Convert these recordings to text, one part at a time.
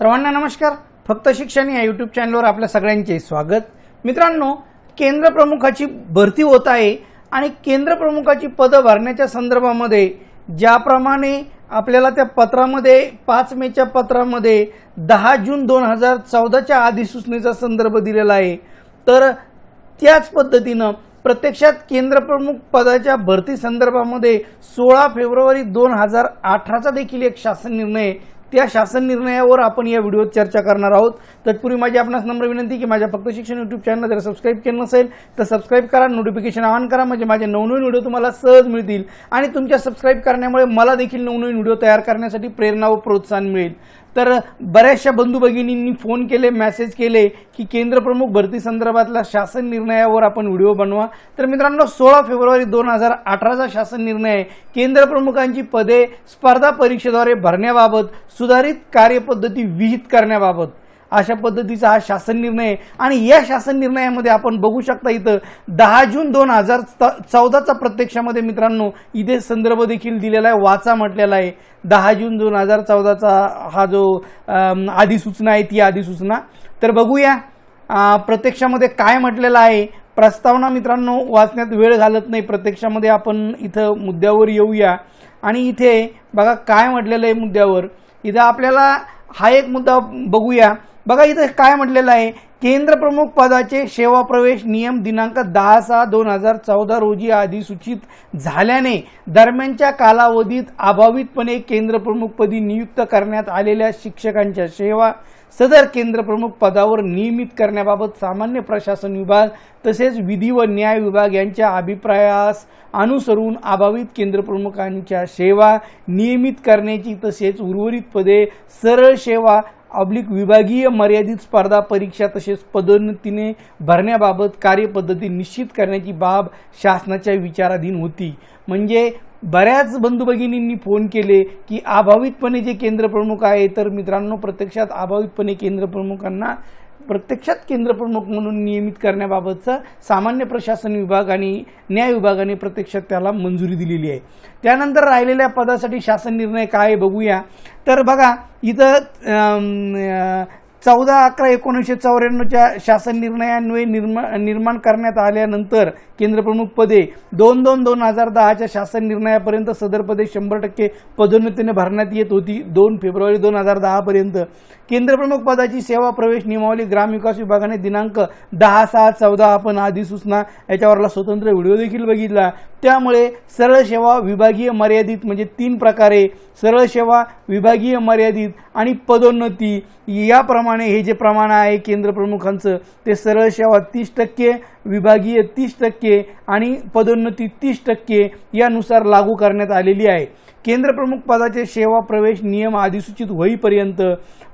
सर्वांना नमस्कार फक्त शिक्षण या युट्यूब चॅनलवर आपल्या सगळ्यांचे स्वागत मित्रांनो केंद्र प्रमुखाची भरती होत आहे आणि केंद्र प्रमुखाची पदं भरण्याच्या संदर्भामध्ये ज्याप्रमाणे आपल्याला त्या पत्रामध्ये पाच मेच्या पत्रामध्ये दहा जून दोन हजार चौदाच्या अधिसूचनेचा संदर्भ दिलेला आहे तर त्याच पद्धतीनं प्रत्यक्षात केंद्रप्रमुख पदाच्या भरती संदर्भामध्ये सोळा फेब्रुवारी दोन हजार अठराचा देखील एक शासन निर्णय त्या शासन निर्णयावर आपण या व्हिडिओत चर्चा करणार आहोत तत्पूर्वी माझी आपणास नम्र विनंती की माझ्या फक्त शिक्षण युट्यूब चॅनल जर सबस्क्राईब केलं नसेल तर सबस्क्राईब करा नोटिफिकेशन ऑन करा म्हणजे माझे नवनवीन व्हिडिओ तुम्हाला सहज मिळतील आणि तुमच्या सबस्क्राईब करण्यामुळे मला देखील नवनवीन व्हिडिओ तयार करण्यासाठी प्रेरणा व प्रोत्साहन मिळेल तर बऱ्याचशा बंधू भगिनींनी फोन केले मेसेज केले की केंद्रप्रमुख भरती संदर्भातला शासन निर्णयावर आपण व्हिडिओ बनवा तर मित्रांनो सोळा फेब्रुवारी दोन हजार अठराचा शासन निर्णय केंद्रप्रमुखांची पदे स्पर्धा परीक्षेद्वारे भरण्याबाबत सुधारित कार्यपद्धती विहित करण्याबाबत अशा पद्धतीचा हा शासन निर्णय आहे आणि या शासन निर्णयामध्ये आपण बघू शकता इथं दहा जून दोन हजार चौदाचा प्रत्यक्षामध्ये मित्रांनो इथे संदर्भ देखील दिलेला आहे वाचा म्हटलेला आहे दहा जून दोन हजार चौदाचा हा जो अधिसूचना आहे ती अधिसूचना तर बघूया प्रत्यक्षामध्ये काय म्हटलेलं आहे प्रस्तावना मित्रांनो वाचण्यात वेळ घालत नाही प्रत्यक्षामध्ये आपण इथं मुद्द्यावर येऊया आणि इथे बघा काय म्हटलेलं आहे मुद्द्यावर इथं आपल्याला हा एक मुद्दा बघूया बघा इथं काय म्हटलेलं आहे केंद्र प्रमुख पदाचे सेवा प्रवेश नियम दिनांक दहा सहा दोन हजार चौदा रोजी अधिसूचित झाल्याने दरम्यानच्या कालावधीत अभावितपणे केंद्रप्रमुखपदी नियुक्त करण्यात आलेल्या शिक्षकांच्या सेवा सदर केंद्रप्रमुख पदावर नियमित करण्याबाबत सामान्य प्रशासन विभाग तसेच विधी व न्याय विभाग यांच्या अभिप्रायास अनुसरून अभावित केंद्रप्रमुखांच्या सेवा नियमित करण्याची तसेच उर्वरित पदे सरळ सेवा ऑब्लिक विभागीय मर्यादित स्पर्धा परीक्षा तसेच पदोन्नतीने भरण्याबाबत कार्यपद्धती निश्चित करण्याची बाब शासनाच्या विचाराधीन होती म्हणजे बऱ्याच बंधू भगिनींनी फोन केले की अभावितपणे जे केंद्रप्रमुख आहे तर मित्रांनो प्रत्यक्षात अभावितपणे केंद्रप्रमुखांना प्रत्यक्षात केंद्रप्रमुख म्हणून नियमित करण्याबाबतचं सामान्य प्रशासन विभाग आणि न्याय विभागाने प्रत्यक्षात त्याला मंजुरी दिलेली आहे त्यानंतर राहिलेल्या पदासाठी शासन निर्णय काय बघूया तर बघा इथं चौदा अकरा एकोणीसशे चौऱ्याण्णवच्या शासन निर्णयान्वये निर्मा निर्माण करण्यात आल्यानंतर केंद्रप्रमुख पदे दोन दोन दोन हजार दहाच्या शासन निर्णयापर्यंत सदर पदे शंभर टक्के पदोन्नतीने भरण्यात येत होती दोन फेब्रुवारी दोन हजार दहापर्यंत केंद्रप्रमुख पदाची सेवा प्रवेश नियमावली ग्रामविकास विभागाने दिनांक दहा सात चौदा आपण अधिसूचना याच्यावरला स्वतंत्र व्हिडिओ देखील बघितला त्यामुळे सरळ सेवा विभागीय मर्यादित म्हणजे तीन प्रकारे सरळ सेवा विभागीय मर्यादित आणि पदोन्नती याप्रमाणे हे जे प्रमाण आहे केंद्रप्रमुखांचं ते सरळ सेवा तीस टक्के विभागीय तीस टक्के आणि पदोन्नती तीस टक्के यानुसार लागू करण्यात आलेली आहे केंद्रप्रमुख पदाचे सेवा प्रवेश नियम अधिसूचित होईपर्यंत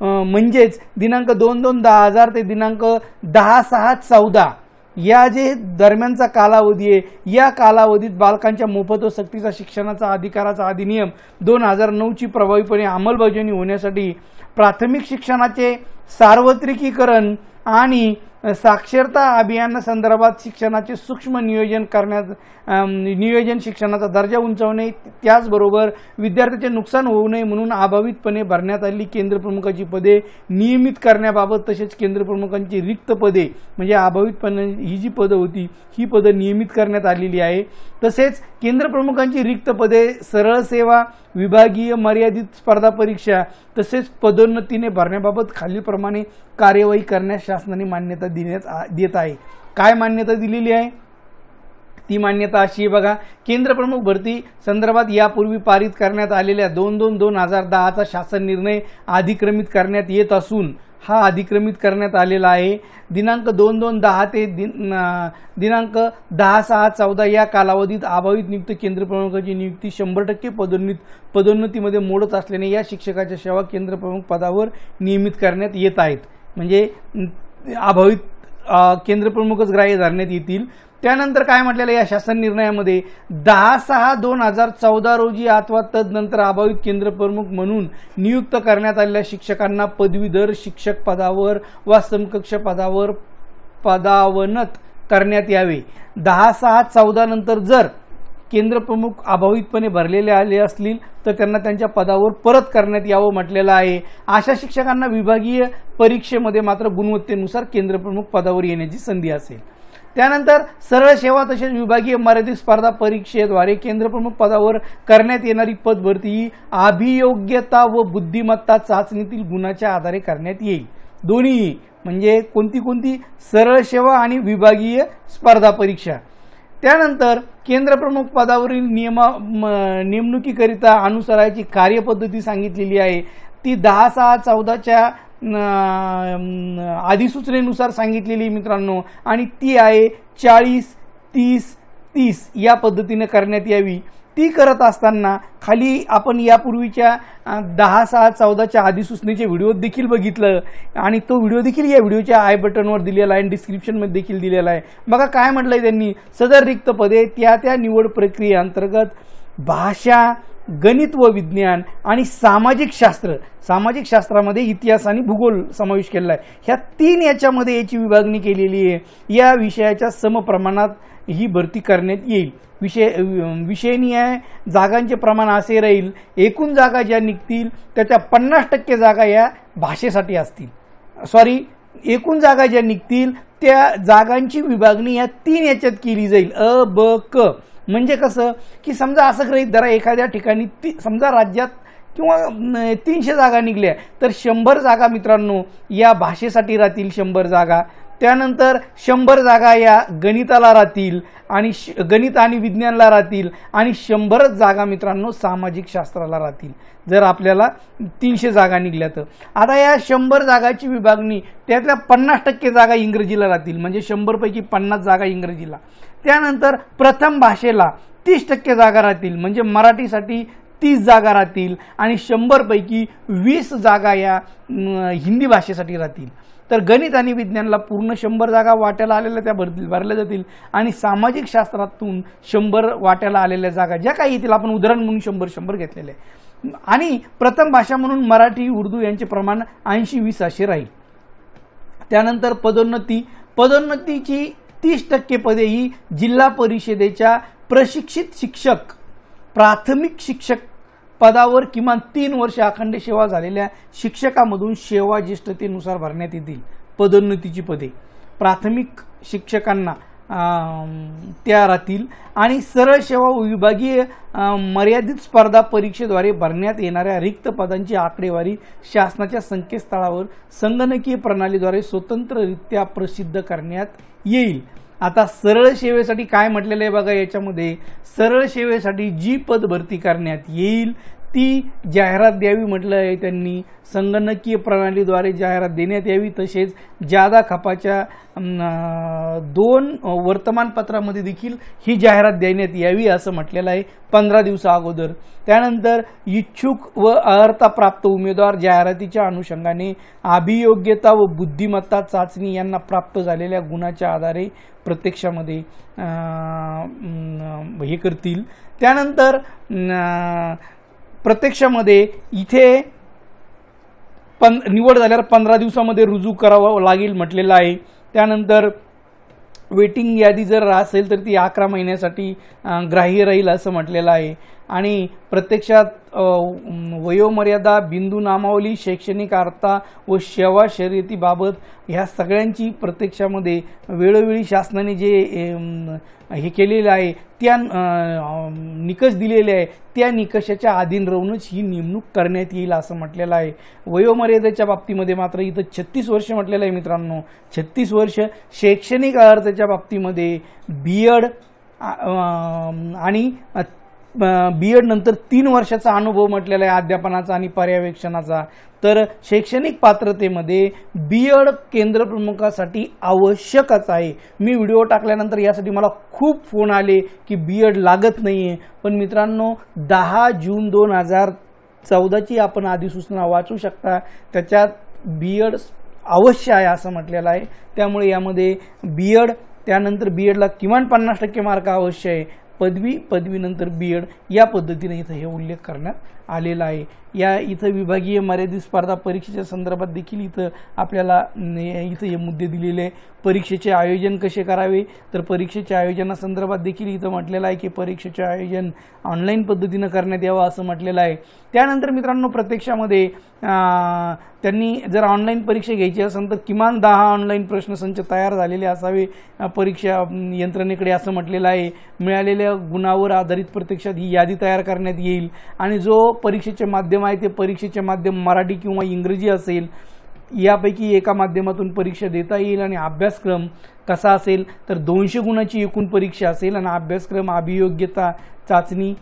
म्हणजेच दिनांक दोन दोन दहा हजार ते दिनांक दहा सहा चौदा या जे दरम्यानचा कालावधी आहे या कालावधीत बालकांच्या मोफत व सक्तीचा शिक्षणाचा अधिकाराचा अधिनियम दोन हजार नऊची प्रभावीपणे अंमलबजावणी होण्यासाठी प्राथमिक शिक्षणाचे सार्वत्रिकीकरण आणि साक्षरता अभियानासंदर्भात शिक्षणाचे सूक्ष्म नियोजन करण्यात नियोजन शिक्षणाचा दर्जा उंचावणे त्याचबरोबर विद्यार्थ्याचे नुकसान होऊ नये म्हणून अभावितपणे भरण्यात आलेली केंद्रप्रमुखाची पदे नियमित करण्याबाबत तसेच केंद्रप्रमुखांची रिक्त पदे म्हणजे अभावितपणे ही जी पदं होती ही पदं नियमित करण्यात आलेली आहे तसेच केंद्रप्रमुखांची रिक्त पदे सरळ सेवा विभागीय मर्यादित स्पर्धा परीक्षा तसेच पदोन्नतीने भरण्याबाबत खालीलप्रमाणे कार्यवाही करण्यास शासनाने मान्यता मान्यता देण्यात देत आहे काय मान्यता दिलेली आहे ती मान्यता अशी आहे बघा केंद्र प्रमुख भरती संदर्भात यापूर्वी पारित करण्यात आलेल्या दोन दोन दोन हजार दहाचा शासन निर्णय अधिक्रमित करण्यात येत असून हा अधिक्रमित करण्यात आलेला आहे दिनांक दोन दोन दहा ते दिन दिनांक दहा सहा चौदा या कालावधीत अभावित नियुक्त केंद्र नियुक्ती शंभर टक्के पदोन्नत पदोन्नतीमध्ये मोडत असल्याने या शिक्षकाच्या सेवा केंद्रप्रमुख पदावर नियमित करण्यात येत आहेत म्हणजे अभावित केंद्रप्रमुखच ग्राह्य धरण्यात येतील त्यानंतर काय म्हटलेलं या शासन निर्णयामध्ये दहा सहा दोन हजार चौदा रोजी अथवा तदनंतर अभावित केंद्रप्रमुख म्हणून नियुक्त करण्यात आलेल्या शिक्षकांना पदवीधर शिक्षक पदावर वा समकक्ष पदावर पदावनत करण्यात यावे दहा सहा चौदा नंतर जर केंद्रप्रमुख अभावितपणे भरलेले आले असतील तर त्यांना त्यांच्या पदावर परत करण्यात यावं म्हटलेलं आहे अशा शिक्षकांना विभागीय परीक्षेमध्ये मात्र गुणवत्तेनुसार केंद्रप्रमुख पदावर येण्याची संधी असेल त्यानंतर सरळ सेवा तसेच विभागीय मर्यादित स्पर्धा परीक्षेद्वारे केंद्रप्रमुख पदावर करण्यात येणारी पदभरती ही अभियोग्यता व बुद्धिमत्ता चाचणीतील गुणाच्या आधारे करण्यात येईल दोन्ही म्हणजे कोणती कोणती सरळ सेवा आणि विभागीय स्पर्धा परीक्षा त्यानंतर केंद्रप्रमुख पदावरील नियमा नेमणुकीकरिता अनुसरायची कार्यपद्धती सांगितलेली आहे ती दहा सहा चौदाच्या अधिसूचनेनुसार सांगितलेली मित्रांनो आणि ती आहे चाळीस तीस तीस या पद्धतीने करण्यात यावी ती करत असताना खाली आपण यापूर्वीच्या दहा सहा चौदाच्या अधिसूचनेचे व्हिडिओ देखील बघितलं आणि तो व्हिडिओ देखील या व्हिडिओच्या आय बटनवर दिलेला आहे आणि डिस्क्रिप्शनमध्ये देखील दिलेला आहे बघा काय म्हटलं आहे त्यांनी सदर रिक्त पदे त्या त्या निवड प्रक्रियेअंतर्गत भाषा गणित व विज्ञान आणि सामाजिक शास्त्र सामाजिक शास्त्रामध्ये इतिहास आणि भूगोल समावेश केलेला आहे ह्या तीन याच्यामध्ये याची विभागणी केलेली आहे या विषयाच्या समप्रमाणात ही भरती करण्यात येईल विषय विषयनीय जागांचे प्रमाण असे राहील एकूण जागा ज्या निघतील त्याच्या पन्नास टक्के जागा या भाषेसाठी असतील सॉरी एकूण जागा ज्या निघतील त्या जागांची विभागणी या तीन याच्यात केली जाईल अ ब क म्हणजे कसं की समजा असं ग्रहित धरा एखाद्या ठिकाणी ती समजा राज्यात किंवा तीनशे जागा निघल्या तर शंभर जागा मित्रांनो या भाषेसाठी राहतील शंभर जागा त्यानंतर शंभर जागा या गणिताला राहतील आणि श गणित आणि विज्ञानला राहतील आणि शंभरच जागा मित्रांनो सामाजिक शास्त्राला राहतील जर आपल्याला तीनशे जागा निघल्या तर आता या शंभर जागाची विभागणी त्यातल्या पन्नास टक्के जागा इंग्रजीला राहतील म्हणजे शंभरपैकी पन्नास जागा इंग्रजीला त्यानंतर प्रथम भाषेला तीस टक्के जागा राहतील म्हणजे मराठीसाठी तीस जागा राहतील आणि शंभरपैकी वीस जागा या हिंदी भाषेसाठी राहतील तर गणित आणि विज्ञानला पूर्ण शंभर जागा वाट्याला आलेल्या त्या भरतील भरल्या जातील आणि सामाजिक शास्त्रातून शंभर वाट्याला आलेल्या जागा ज्या काही येतील आपण उदाहरण म्हणून शंभर शंभर घेतलेले आणि प्रथम भाषा म्हणून मराठी उर्दू यांचे प्रमाण ऐंशी वीस असे राहील त्यानंतर पदोन्नती पदोन्नतीची तीस टक्के पदे ही जिल्हा परिषदेच्या प्रशिक्षित शिक्षक प्राथमिक शिक्षक पदावर किमान तीन वर्ष अखंड सेवा झालेल्या शिक्षकामधून सेवा ज्येष्ठतेनुसार भरण्यात येतील पदोन्नतीची पदे प्राथमिक शिक्षकांना त्या राहतील आणि सरळ सेवा विभागीय मर्यादित स्पर्धा परीक्षेद्वारे भरण्यात येणाऱ्या रिक्त पदांची आकडेवारी शासनाच्या संकेतस्थळावर संगणकीय प्रणालीद्वारे स्वतंत्ररित्या प्रसिद्ध करण्यात येईल आता सरळ सेवेसाठी काय म्हटलेलं आहे बघा याच्यामध्ये सरळ सेवेसाठी जी पद भरती करण्यात येईल ती जाहिरात द्यावी म्हटलं आहे त्यांनी संगणकीय प्रणालीद्वारे जाहिरात देण्यात यावी तसेच जादा खपाच्या दोन वर्तमानपत्रामध्ये देखील ही जाहिरात देण्यात यावी असं म्हटलेलं आहे पंधरा दिवसा अगोदर त्यानंतर इच्छुक व अर्हताप्राप्त उमेदवार जाहिरातीच्या अनुषंगाने अभियोग्यता व बुद्धिमत्ता चाचणी यांना प्राप्त झालेल्या गुणाच्या आधारे प्रत्यक्षामध्ये हे करतील त्यानंतर प्रत्यक्षामध्ये इथे पं निवड झाल्यावर पंधरा दिवसामध्ये रुजू करावं लागेल म्हटलेलं आहे त्यानंतर वेटिंग यादी जर असेल तर ती अकरा महिन्यासाठी ग्राह्य राहील असं म्हटलेलं आहे आणि प्रत्यक्षात वयोमर्यादा बिंदू नामावली शैक्षणिक अर्था व सेवा शर्यतीबाबत ह्या सगळ्यांची प्रत्यक्षामध्ये वेळोवेळी शासनाने जे हे केलेलं आहे त्या निकष दिलेले आहे त्या निकषाच्या अधीन राहूनच ही नेमणूक करण्यात येईल असं म्हटलेलं आहे वयोमर्यादेच्या बाबतीमध्ये मात्र इथं छत्तीस वर्ष म्हटलेलं आहे मित्रांनो छत्तीस वर्ष शैक्षणिक अर्थाच्या बाबतीमध्ये बी एड आणि बी एड नंतर तीन वर्षाचा अनुभव म्हटलेला आहे अध्यापनाचा आणि पर्यवेक्षणाचा तर शैक्षणिक पात्रतेमध्ये बी एड केंद्रप्रमुखासाठी आवश्यकच आहे मी व्हिडिओ टाकल्यानंतर यासाठी मला खूप फोन आले की बी एड लागत नाही आहे पण मित्रांनो दहा जून दोन हजार चौदाची आपण अधिसूचना वाचू शकता त्याच्यात बी एड अवश्य आहे असं म्हटलेलं आहे त्यामुळे यामध्ये बी एड त्यानंतर बी एडला किमान पन्नास टक्के मार्क आवश्यक आहे पदवी पदवीनंतर बी एड या पद्धतीने इथं हे उल्लेख करण्यात आलेला आहे या इथं विभागीय मर्यादित स्पर्धा परीक्षेच्या संदर्भात देखील इथं आपल्याला इथं हे मुद्दे दिलेले आहे परीक्षेचे आयोजन कसे करावे तर परीक्षेच्या आयोजनासंदर्भात देखील इथं म्हटलेलं आहे की परीक्षेचे आयोजन ऑनलाईन पद्धतीनं करण्यात यावं असं म्हटलेलं आहे त्यानंतर मित्रांनो प्रत्यक्षामध्ये त्यांनी जर ऑनलाईन परीक्षा घ्यायची असेल तर किमान दहा ऑनलाईन प्रश्नसंच तयार झालेले असावे परीक्षा यंत्रणेकडे असं म्हटलेलं आहे मिळालेल्या गुणावर आधारित प्रत्यक्षात ही यादी तयार करण्यात येईल आणि जो परीक्षेचे माध्यम आहे ते परीक्षेचे माध्यम मराठी किंवा इंग्रजी असेल यापैकी एका माध्यमातून परीक्षा देता येईल आणि अभ्यासक्रम कसा असेल तर दोनशे गुणाची एकूण परीक्षा असेल आणि अभ्यासक्रम अभियोग्यता चाचणी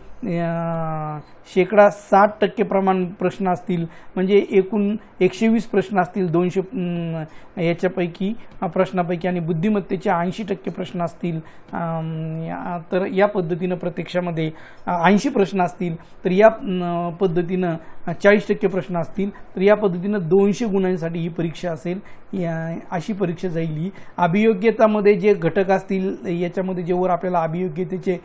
शेकडा साठ टक्के प्रमाण प्रश्न असतील म्हणजे एकूण एकशे वीस प्रश्न असतील दोनशे याच्यापैकी प्रश्नापैकी आणि बुद्धिमत्तेचे ऐंशी टक्के प्रश्न असतील तर या पद्धतीनं प्रत्यक्षामध्ये ऐंशी प्रश्न असतील तर या पद्धतीनं चाळीस टक्के प्रश्न असतील तर या पद्धतीनं दोनशे गुणांसाठी ही परीक्षा असेल या अशी परीक्षा जाईल ही अभियोग्य मध्ये जे घटक असतील याच्यामध्ये जेवर आपल्याला अभियोग्यतेचे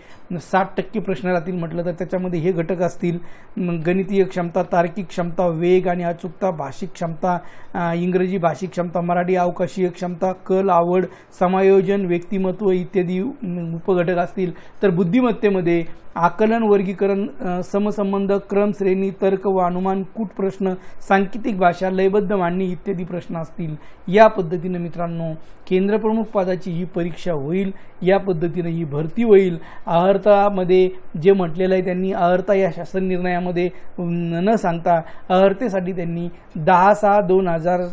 साठ टक्के प्रश्न राहतील म्हटलं तर त्याच्यामध्ये हे घटक असतील गणितीय क्षमता तार्किक क्षमता वेग आणि अचूकता भाषिक क्षमता इंग्रजी भाषिक क्षमता मराठी अवकाशीय क्षमता कल आवड समायोजन व्यक्तिमत्व इत्यादी उपघटक असतील तर बुद्धिमत्तेमध्ये आकलन वर्गीकरण समसंबंध क्रम श्रेणी तर्क व अनुमान कूट प्रश्न सांकेतिक भाषा लयबद्ध मांडणी इत्यादी प्रश्न असतील या पद्धतीनं मित्रांनो केंद्रप्रमुख पदाची ही परीक्षा होईल या पद्धतीने ही भरती होईल अहर्तामध्ये जे म्हटलेलं आहे त्यांनी अहर्ता या शासन निर्णयामध्ये न सांगता अहर्तेसाठी त्यांनी दहा सहा दोन हजार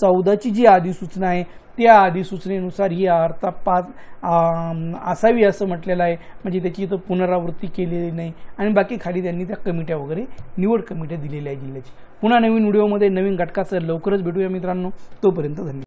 चौदाची जी अधिसूचना आहे त्या अधिसूचनेनुसार ही अहर्ता पाच असावी असं म्हटलेलं आहे म्हणजे त्याची तर पुनरावृत्ती केलेली नाही आणि बाकी खाली त्यांनी त्या कमिट्या वगैरे निवड कमिट्या दिलेल्या आहेत जिल्ह्याची पुन्हा नवीन व्हिडिओमध्ये नवीन घटकाचं लवकरच भेटूया मित्रांनो तोपर्यंत धन्यवाद